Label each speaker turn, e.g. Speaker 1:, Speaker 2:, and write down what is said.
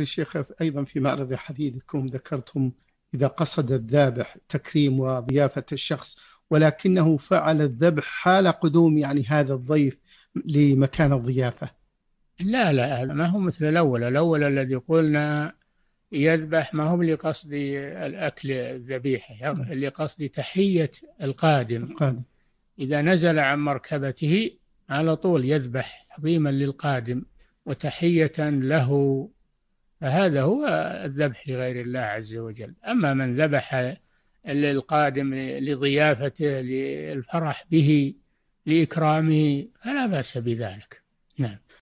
Speaker 1: الشيخ أيضا في معرض حديثكم ذكرتم إذا قصد الذابح تكريم وضيافة الشخص ولكنه فعل الذبح حال قدوم يعني هذا الضيف لمكان الضيافة
Speaker 2: لا لا ما هو مثل الأول الأول الذي قلنا يذبح ما هو لقصد الأكل الذبيحة لقصد تحية القادم, القادم. إذا نزل عن مركبته على طول يذبح تعظيما للقادم وتحية له فهذا هو الذبح لغير الله عز وجل أما من ذبح القادم لضيافته للفرح به لإكرامه
Speaker 3: فلا بأس بذلك
Speaker 4: نعم